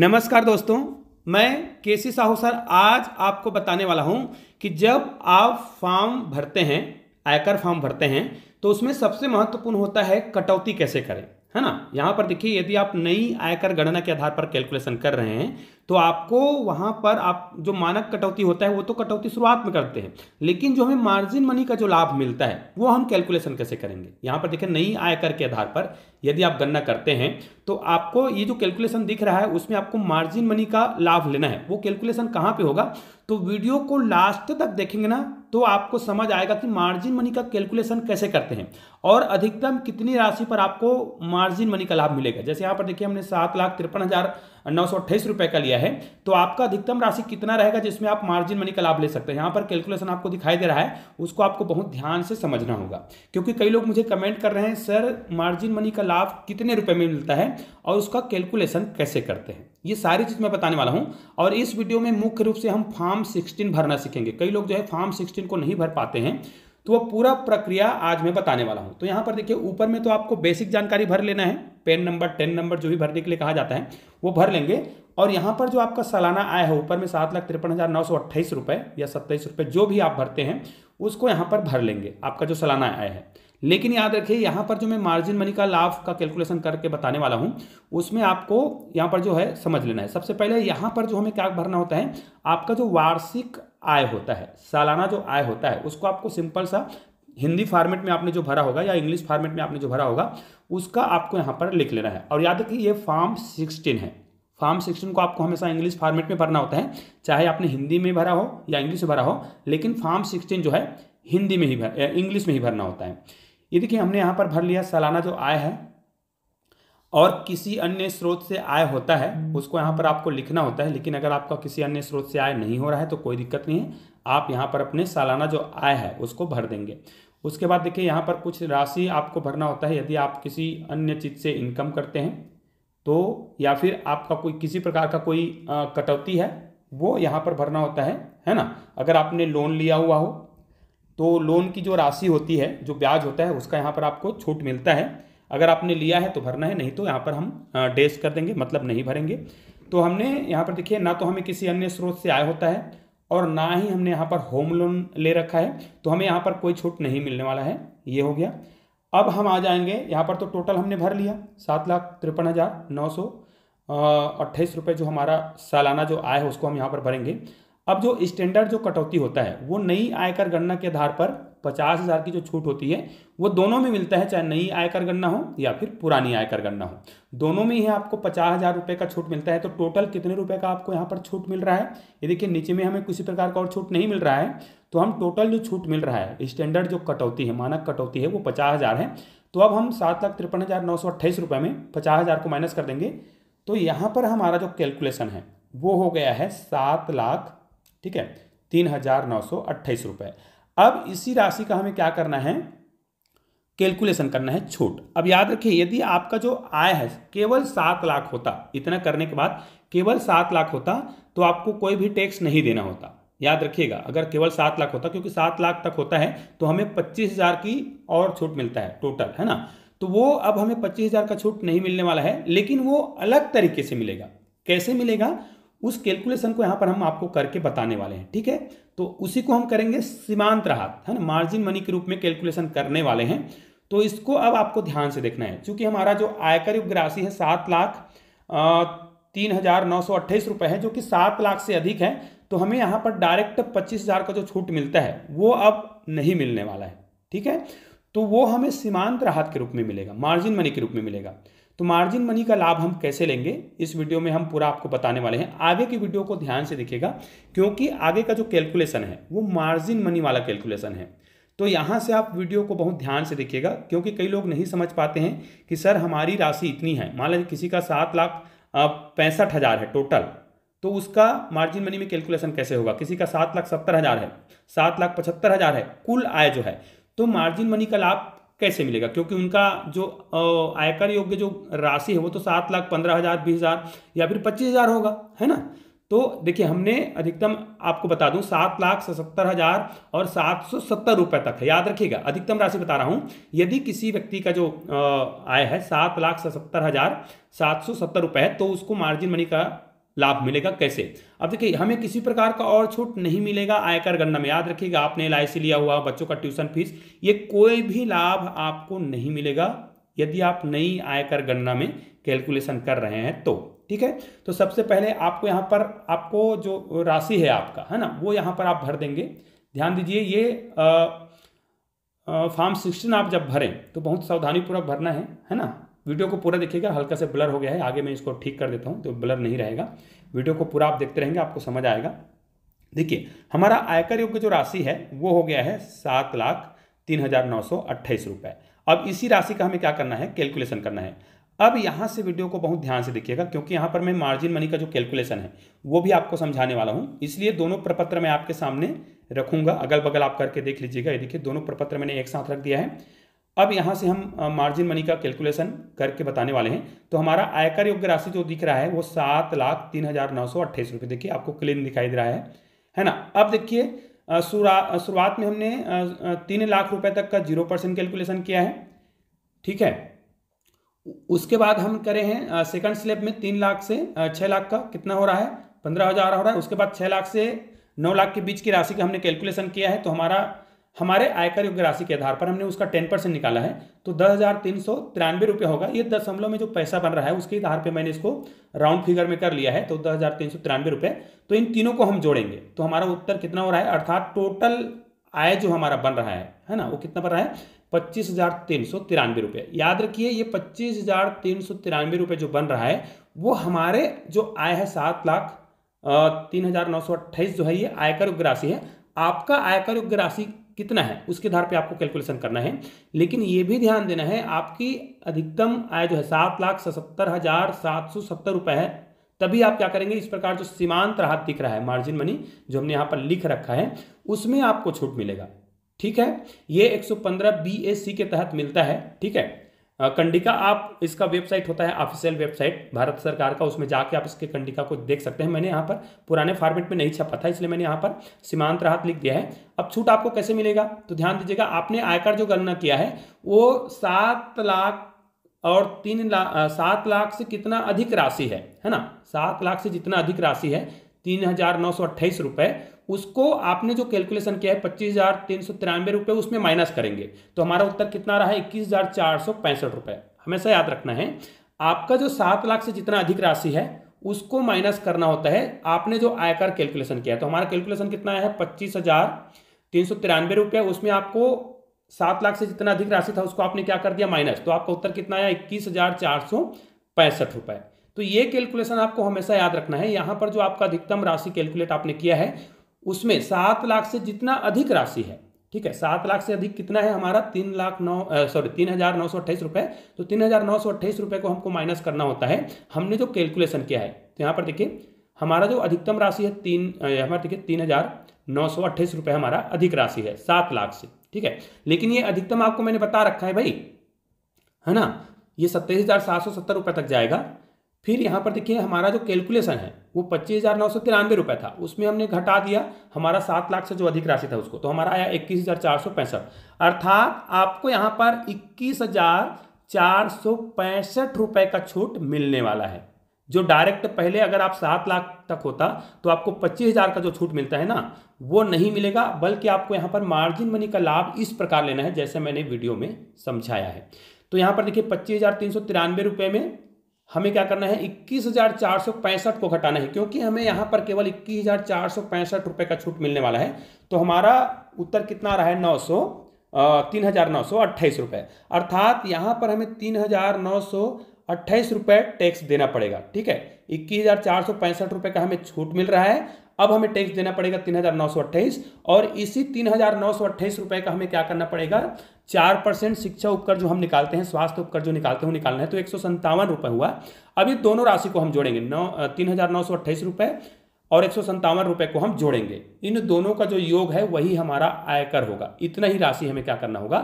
नमस्कार दोस्तों मैं के सी साहू सर आज आपको बताने वाला हूं कि जब आप फॉर्म भरते हैं आयकर फॉर्म भरते हैं तो उसमें सबसे महत्वपूर्ण होता है कटौती कैसे करें है ना यहाँ पर देखिए यदि आप नई आयकर गणना के आधार पर कैलकुलेशन कर रहे हैं तो आपको वहां पर आप जो मानक कटौती होता है वो तो कटौती शुरुआत में करते हैं लेकिन जो हमें मार्जिन मनी का जो लाभ मिलता है वो हम कैलकुलेशन कैसे करेंगे यहाँ पर देखें नई आयकर के आधार पर यदि आप गणना करते हैं तो आपको ये जो कैलकुलेशन दिख रहा है उसमें आपको मार्जिन मनी का लाभ लेना है वो कैलकुलेशन कहाँ पर होगा तो वीडियो को लास्ट तक देखेंगे ना तो आपको समझ आएगा कि मार्जिन मनी का कैलकुलेशन कैसे करते हैं और अधिकतम कितनी राशि पर आपको मार्जिन मनी का लाभ मिलेगा जैसे यहाँ पर देखिए हमने सात लाख तिरपन हज़ार नौ सौ अट्ठाईस रुपये का लिया है तो आपका अधिकतम राशि कितना रहेगा जिसमें आप मार्जिन मनी का लाभ ले सकते हैं यहाँ पर कैलकुलेशन आपको दिखाई दे रहा है उसको आपको बहुत ध्यान से समझना होगा क्योंकि कई लोग मुझे कमेंट कर रहे हैं सर मार्जिन मनी का लाभ कितने रुपए में मिलता है और उसका कैलकुलेशन कैसे करते हैं ये सारी चीज़ मैं बताने वाला हूँ और इस वीडियो में मुख्य रूप से हम फार्म सिक्सटीन भरना सीखेंगे कई लोग जो है फार्म सिक्सटीन को नहीं भर पाते हैं तो वह पूरा प्रक्रिया आज मैं बताने वाला हूँ तो यहाँ पर देखिए ऊपर में तो आपको बेसिक जानकारी भर लेना है पेन नंबर टेन नंबर जो भी भरने के लिए कहा जाता है वो भर लेंगे और यहाँ पर जो आपका सालाना आय है ऊपर में सात लाख तिरपन हज़ार नौ सौ अट्ठाईस रुपये या सत्ताईस रुपये जो भी आप भरते हैं उसको यहाँ पर भर लेंगे आपका जो सालाना आय है लेकिन याद रखिए यहाँ पर जो मैं मार्जिन मनी का लाभ का कैलकुलेशन करके बताने वाला हूँ उसमें आपको यहाँ पर जो है समझ लेना है सबसे पहले यहाँ पर जो हमें क्या भरना होता है आपका जो वार्षिक आय होता है सालाना जो आय होता है उसको आपको सिंपल सा हिंदी फॉर्मेट में आपने जो भरा होगा या इंग्लिश फॉर्मेट में आपने जो भरा होगा उसका आपको यहाँ पर लिख लेना है और याद रखिए ये फॉर्म सिक्सटीन है फॉर्म सिक्सटीन को आपको हमेशा इंग्लिश फॉर्मेट में भरना होता है चाहे आपने हिंदी में भरा हो या इंग्लिश में भरा हो लेकिन फॉर्म सिक्सटीन जो है हिंदी में ही भर इंग्लिश में ही भरना होता है ये देखिए हमने यहाँ पर भर लिया सालाना जो आय है और किसी अन्य स्रोत से आय होता है उसको यहाँ पर आपको लिखना होता है लेकिन अगर आपका किसी अन्य स्रोत से आय नहीं हो रहा है तो कोई दिक्कत नहीं है आप यहाँ पर अपने सालाना जो आय है उसको भर देंगे उसके बाद देखिए यहाँ पर कुछ राशि आपको भरना होता है यदि आप किसी अन्य चीज़ से इनकम करते हैं तो या फिर आपका कोई किसी प्रकार का कोई कटौती है वो यहाँ पर भरना होता है है ना अगर आपने लोन लिया हुआ हो तो लोन की जो राशि होती है जो ब्याज होता है उसका यहाँ पर आपको छूट मिलता है अगर आपने लिया है तो भरना है नहीं तो यहाँ पर हम डेस कर देंगे मतलब नहीं भरेंगे तो हमने यहाँ पर देखिए ना तो हमें किसी अन्य स्रोत से आय होता है और ना ही हमने यहाँ पर होम लोन ले रखा है तो हमें यहाँ पर कोई छूट नहीं मिलने वाला है ये हो गया अब हम आ जाएंगे यहाँ पर तो टोटल हमने भर लिया सात लाख तिरपन हज़ार नौ सौ अट्ठाईस रुपये जो हमारा सालाना जो आय है उसको हम यहाँ पर भरेंगे अब जो स्टैंडर्ड जो कटौती होता है वो नई आयकर गणना के आधार पर पचास हज़ार की जो छूट होती है वो दोनों में मिलता है चाहे नई आयकर गणना हो या फिर पुरानी आयकर गणना हो दोनों में ही आपको पचास हज़ार रुपये का छूट मिलता है तो टोटल कितने रुपए का आपको यहाँ पर छूट मिल रहा है ये देखिए नीचे में हमें किसी प्रकार का और छूट नहीं मिल रहा है तो हम टोटल जो छूट मिल रहा है स्टैंडर्ड जो कटौती है मानक कटौती है वो पचास हज़ार है तो अब हम सात लाख तिरपन हज़ार नौ सौ अट्ठाईस में पचास हज़ार को माइनस कर देंगे तो यहाँ पर हमारा जो कैलकुलेशन है वो हो गया है सात लाख ठीक है तीन हज़ार नौ सौ अट्ठाईस रुपये अब इसी राशि का हमें क्या करना है कैलकुलेशन करना है छूट अब याद रखिए यदि आपका जो आय है केवल सात लाख होता इतना करने के बाद केवल सात लाख होता तो आपको कोई भी टैक्स नहीं देना होता याद रखिएगा अगर केवल सात लाख होता क्योंकि सात लाख तक होता है तो हमें पच्चीस हज़ार की और छूट मिलता है टोटल है ना तो वो अब हमें पच्चीस हज़ार का छूट नहीं मिलने वाला है लेकिन वो अलग तरीके से मिलेगा कैसे मिलेगा उस कैलकुलेशन को यहाँ पर हम आपको करके बताने वाले हैं ठीक है तो उसी को हम करेंगे सीमांत राहत है ना मार्जिन मनी के रूप में कैलकुलेशन करने वाले हैं तो इसको अब आपको ध्यान से देखना है क्योंकि हमारा जो आयकर युग राशि है सात लाख तीन हज़ार नौ सौ अट्ठाईस रुपये है जो कि सात लाख से अधिक है तो हमें यहाँ पर डायरेक्ट पच्चीस हज़ार का जो छूट मिलता है वो अब नहीं मिलने वाला है ठीक है तो वो हमें सीमांत राहत के रूप में मिलेगा मार्जिन मनी के रूप में मिलेगा तो मार्जिन मनी का लाभ हम कैसे लेंगे इस वीडियो में हम पूरा आपको बताने वाले हैं आगे की वीडियो को ध्यान से देखिएगा क्योंकि आगे का जो कैलकुलेशन है वो मार्जिन मनी वाला कैलकुलेशन है तो यहाँ से आप वीडियो को बहुत ध्यान से देखिएगा क्योंकि कई लोग नहीं समझ पाते हैं कि सर हमारी राशि इतनी है मान लीजिए किसी का सात लाख पैंसठ हज़ार है टोटल तो उसका मार्जिन मनी में कैलकुलेशन कैसे होगा किसी का सात लाख सत्तर हज़ार है सात लाख पचहत्तर हज़ार है कुल आय जो है तो मार्जिन मनी का लाभ कैसे मिलेगा क्योंकि उनका जो आयकर योग्य जो राशि है वो तो सात लाख पंद्रह हज़ार बीस हज़ार या फिर पच्चीस हज़ार होगा है ना तो देखिए हमने अधिकतम आपको बता दूं सात लाख सतर हज़ार और सात सौ सत्तर रुपये तक है याद रखिएगा अधिकतम राशि बता रहा हूं यदि किसी व्यक्ति का जो आय है सात लाख सतर हज़ार सात सौ सत्तर रुपये है तो उसको मार्जिन मनी का लाभ मिलेगा कैसे अब देखिए हमें किसी प्रकार का और छूट नहीं मिलेगा आयकर गणना में याद रखिएगा आपने एल लिया हुआ बच्चों का ट्यूशन फीस ये कोई भी लाभ आपको नहीं मिलेगा यदि आप नई आयकर गणना में कैलकुलेशन कर रहे हैं तो ठीक है तो सबसे पहले आपको यहाँ पर आपको जो राशि है आपका है ना वो यहाँ पर आप भर देंगे ध्यान दीजिए ये आ, आ, फॉर्म सिक्सटीन आप जब भरें तो बहुत सावधानीपूर्वक भरना है है ना वीडियो को पूरा देखिएगा हल्का से ब्लर हो गया है आगे मैं इसको ठीक कर देता हूँ तो ब्लर नहीं रहेगा वीडियो को पूरा आप देखते रहेंगे आपको समझ आएगा देखिए हमारा आयकर योग्य जो राशि है वो हो गया है सात लाख तीन हज़ार नौ सौ अट्ठाईस रुपये अब इसी राशि का हमें क्या करना है कैलकुलेशन करना है अब यहाँ से वीडियो को बहुत ध्यान से देखिएगा क्योंकि यहाँ पर मैं मार्जिन मनी का जो कैलकुलेशन है वो भी आपको समझाने वाला हूँ इसलिए दोनों प्रपत्र मैं आपके सामने रखूंगा अगल बगल आप करके देख लीजिएगा ये देखिए दोनों प्रपत्र मैंने एक साथ रख दिया है अब यहाँ से हम मार्जिन मनी का कैलकुलेशन करके बताने वाले हैं तो हमारा आयकर योग्य राशि जो दिख रहा है वो सात लाख तीन हज़ार नौ सौ अट्ठाईस रुपये देखिए आपको क्लीन दिखाई दे रहा है है ना अब देखिए शुरुआत में हमने तीन लाख रुपए तक का जीरो परसेंट कैलकुलेशन किया है ठीक है उसके बाद हम करें हैं सेकंड स्लेप में तीन लाख से छः लाख का कितना हो रहा है पंद्रह हो रहा है उसके बाद छः लाख से नौ लाख के बीच की राशि का हमने कैलकुलेशन किया है तो हमारा हमारे आयकर योग्य राशि के आधार पर हमने उसका टेन परसेंट निकाला है तो दस हज़ार तीन सौ तिरानवे रुपये होगा ये दशमलव में जो पैसा बन रहा है उसके आधार पर मैंने इसको राउंड फिगर में कर लिया है तो दस हज़ार तीन सौ तिरानवे रुपये तो इन तीनों को हम जोड़ेंगे तो हमारा उत्तर कितना हो रहा है अर्थात टोटल आय जो हमारा बन रहा है है ना वो कितना बन रहा है पच्चीस हज़ार तीन सौ तिरानवे रुपये याद रखिए ये पच्चीस हज़ार तीन सौ तिरानवे रुपये जो बन रहा है वो हमारे जो आय है सात लाख तीन हज़ार नौ सौ अट्ठाईस जो है ये आयकर योग्य राशि है आपका आयकर योग्य राशि कितना है उसके आधार पे आपको कैलकुलेशन करना है लेकिन ये भी ध्यान देना है आपकी अधिकतम आय जो है सात लाख सतर हज़ार सात सौ सत्तर रुपए है तभी आप क्या करेंगे इस प्रकार जो सीमांत राहत दिख रहा है मार्जिन मनी जो हमने यहाँ पर लिख रखा है उसमें आपको छूट मिलेगा ठीक है ये 115 बीएसी के तहत मिलता है ठीक है कंडिका आप इसका वेबसाइट होता है ऑफिशियल वेबसाइट भारत सरकार का उसमें जाके आप इसके कंडिका को देख सकते हैं मैंने यहाँ पर पुराने फॉर्मेट में नहीं छपा था इसलिए मैंने यहाँ पर सीमांत राहत लिख दिया है अब छूट आपको कैसे मिलेगा तो ध्यान दीजिएगा आपने आयकर जो गणना किया है वो सात लाख और तीन लाख सात लाख से कितना अधिक राशि है है ना सात लाख से जितना अधिक राशि है तीन हजार नौ सौ अट्ठाईस रुपये उसको आपने जो कैलकुलेशन किया है पच्चीस हजार तीन सौ तिरानवे रुपये उसमें माइनस करेंगे तो हमारा उत्तर कितना रहा है इक्कीस हजार चार सौ पैंसठ रुपये हमेशा याद रखना है आपका जो सात लाख से जितना अधिक राशि है उसको माइनस करना होता है आपने जो आयकर कैलकुलेशन किया है तो हमारा कैलकुलेशन कितना है पच्चीस हजार तीन सौ तिरानवे रुपये उसमें आपको सात लाख से जितना अधिक राशि था उसको आपने क्या कर दिया माइनस तो आपका उत्तर कितना आया इक्कीस हजार चार सौ पैंसठ रुपये तो ये कैलकुलेशन आपको हमेशा याद रखना है यहाँ पर जो आपका अधिकतम राशि कैलकुलेट आपने किया है उसमें सात लाख से जितना अधिक राशि है ठीक है सात लाख से अधिक कितना है हमारा तीन लाख नौ सॉरी तीन हज़ार नौ सौ अट्ठाईस रुपये तो तीन हज़ार नौ सौ अट्ठाईस रुपये को हमको माइनस करना होता है हमने जो कैलकुलेशन किया है तो यहाँ पर देखिए हमारा जो अधिकतम राशि है तीन हमारा देखिए तीन हज़ार नौ सौ अट्ठाईस रुपये हमारा अधिक राशि है सात लाख से ठीक है लेकिन ये अधिकतम आपको मैंने बता रखा है भाई है ना ये सत्ताईस हज़ार सात सौ सत्तर रुपये तक जाएगा फिर यहाँ पर देखिए हमारा जो कैलकुलेशन है वो पच्चीस हज़ार नौ सौ तिरानवे रुपये था उसमें हमने घटा दिया हमारा सात लाख से जो अधिक राशि था उसको तो हमारा आया इक्कीस हज़ार चार सौ पैंसठ अर्थात आपको यहाँ पर इक्कीस हज़ार चार सौ पैंसठ रुपये का छूट मिलने वाला है जो डायरेक्ट पहले अगर आप सात लाख तक होता तो आपको पच्चीस हज़ार का जो छूट मिलता है ना वो नहीं मिलेगा बल्कि आपको यहाँ पर मार्जिन मनी का लाभ इस प्रकार लेना है जैसे मैंने वीडियो में समझाया है तो यहाँ पर देखिए पच्चीस हज़ार तीन सौ तिरानवे रुपये में हमें क्या करना है इक्कीस हजार चार सौ पैंसठ को घटाना है क्योंकि हमें यहाँ पर केवल इक्कीस हजार चार सौ पैंसठ रुपये का छूट मिलने वाला है तो हमारा उत्तर कितना आ रहा है नौ सौ तीन हजार नौ सौ अट्ठाईस रुपये अर्थात यहाँ पर हमें तीन हजार नौ सौ अट्ठाईस रुपये टैक्स देना पड़ेगा ठीक है इक्कीस हजार चार सौ पैंसठ रुपए का हमें छूट मिल रहा है अब हमें टैक्स देना पड़ेगा तीन हजार नौ सौ अट्ठाईस और इसी तीन हजार नौ सौ अट्ठाईस रुपए का हमें क्या करना पड़ेगा चार परसेंट शिक्षा उपकर जो हम निकालते हैं स्वास्थ्य उपकर जो निकालते हैं निकालना है तो एक सौ संतावन रुपए हुआ अब ये दोनों राशि को हम जोड़ेंगे नौ तीन हजार नौ सौ अट्ठाईस रुपए और एक रुपए को हम जोड़ेंगे इन दोनों का जो योग है वही हमारा आयकर होगा इतना ही राशि हमें क्या करना होगा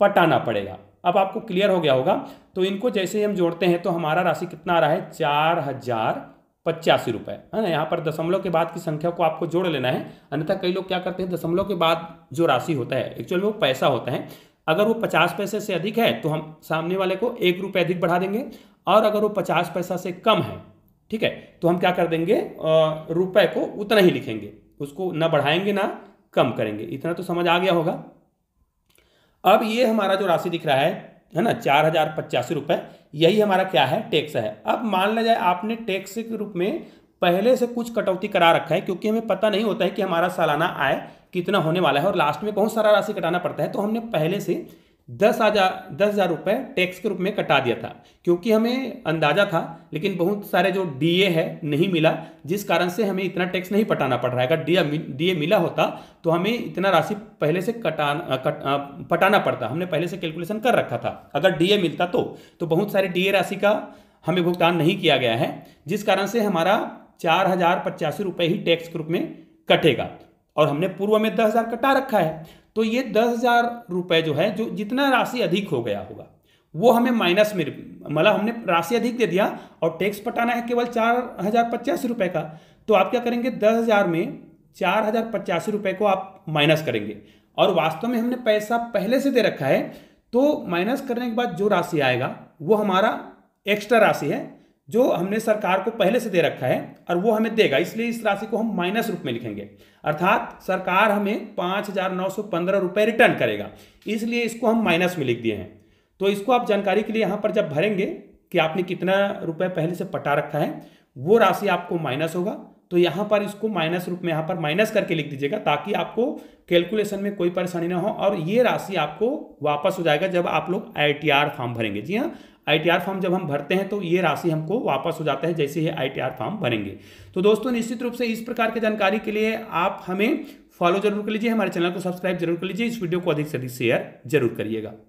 पटाना पड़ेगा अब आपको क्लियर हो गया होगा तो इनको जैसे ही हम जोड़ते हैं तो हमारा राशि कितना आ रहा है चार हजार पचासी रुपये है ना यहाँ पर दशमलव के बाद की संख्या को आपको जोड़ लेना है अन्यथा कई लोग क्या करते हैं दशमलव के बाद जो राशि होता है एक्चुअल में वो पैसा होता है अगर वो पचास पैसे से अधिक है तो हम सामने वाले को एक रुपये अधिक बढ़ा देंगे और अगर वो पचास पैसा से कम है ठीक है तो हम क्या कर देंगे रुपए को उतना ही लिखेंगे उसको ना बढ़ाएंगे ना कम करेंगे इतना तो समझ आ गया होगा अब ये हमारा जो राशि दिख रहा है है ना चार हज़ार पचासी रुपए यही हमारा क्या है टैक्स है अब मान लिया जाए आपने टैक्स के रूप में पहले से कुछ कटौती करा रखा है क्योंकि हमें पता नहीं होता है कि हमारा सालाना आय कितना होने वाला है और लास्ट में बहुत सारा राशि कटाना पड़ता है तो हमने पहले से दस हजार दस हज़ार रुपये टैक्स के रूप में कटा दिया था क्योंकि हमें अंदाजा था लेकिन बहुत सारे जो डीए है नहीं मिला जिस कारण से हमें इतना टैक्स नहीं पटाना पड़ रहा है अगर डीए डीए मिला होता तो हमें इतना राशि पहले से कटा कट, पटाना पड़ता हमने पहले से कैलकुलेशन कर रखा था अगर डीए मिलता तो तो बहुत सारे डी राशि का हमें भुगतान नहीं किया गया है जिस कारण से हमारा चार हज़ार पचासी ही टैक्स के रूप में कटेगा और हमने पूर्व में दस हज़ार कटा रखा है तो ये दस हज़ार रुपये जो है जो जितना राशि अधिक हो गया होगा वो हमें माइनस में मतलब हमने राशि अधिक दे दिया और टैक्स पटाना है केवल चार हज़ार पचास रुपये का तो आप क्या करेंगे दस हज़ार में चार हज़ार पचासी रुपये को आप माइनस करेंगे और वास्तव में हमने पैसा पहले से दे रखा है तो माइनस करने के बाद जो राशि आएगा वो हमारा एक्स्ट्रा राशि है जो हमने सरकार को पहले से दे रखा है और वो हमें देगा इसलिए इस राशि को हम माइनस रूप में लिखेंगे अर्थात सरकार हमें पाँच हज़ार नौ सौ पंद्रह रुपये रिटर्न करेगा इसलिए इसको हम माइनस में लिख दिए हैं तो इसको आप जानकारी के लिए यहाँ पर जब भरेंगे कि आपने कितना रुपये पहले से पटा रखा है वो राशि आपको माइनस होगा तो यहाँ पर इसको माइनस रूप में यहाँ पर माइनस करके लिख दीजिएगा ताकि आपको कैलकुलेशन में कोई परेशानी ना हो और ये राशि आपको वापस हो जाएगा जब आप लोग आई फॉर्म भरेंगे जी हाँ आईटीआर फॉर्म जब हम भरते हैं तो ये राशि हमको वापस हो जाता है जैसे ही आईटीआर फॉर्म भरेंगे तो दोस्तों निश्चित रूप से इस प्रकार की जानकारी के लिए आप हमें फॉलो जरूर कर लीजिए हमारे चैनल को सब्सक्राइब जरूर कर लीजिए इस वीडियो को अधिक से अधिक शेयर जरूर करिएगा